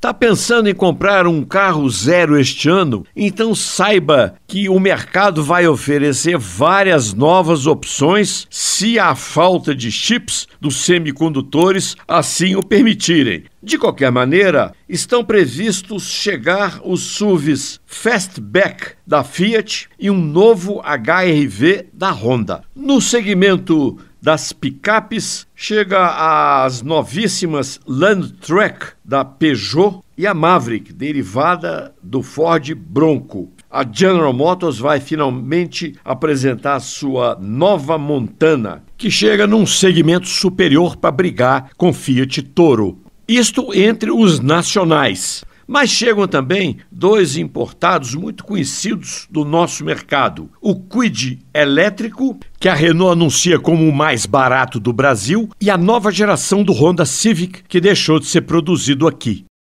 Tá pensando em comprar um carro zero este ano? Então saiba que o mercado vai oferecer várias novas opções se a falta de chips dos semicondutores assim o permitirem. De qualquer maneira, estão previstos chegar os SUVs Fastback da Fiat e um novo HRV da Honda. No segmento das picapes, chega às novíssimas Landtrek da Peugeot e a Maverick, derivada do Ford Bronco. A General Motors vai finalmente apresentar sua nova Montana, que chega num segmento superior para brigar com Fiat Toro. Isto entre os nacionais. Mas chegam também dois importados muito conhecidos do nosso mercado: o Quid elétrico, que a Renault anuncia como o mais barato do Brasil, e a nova geração do Honda Civic, que deixou de ser produzido aqui.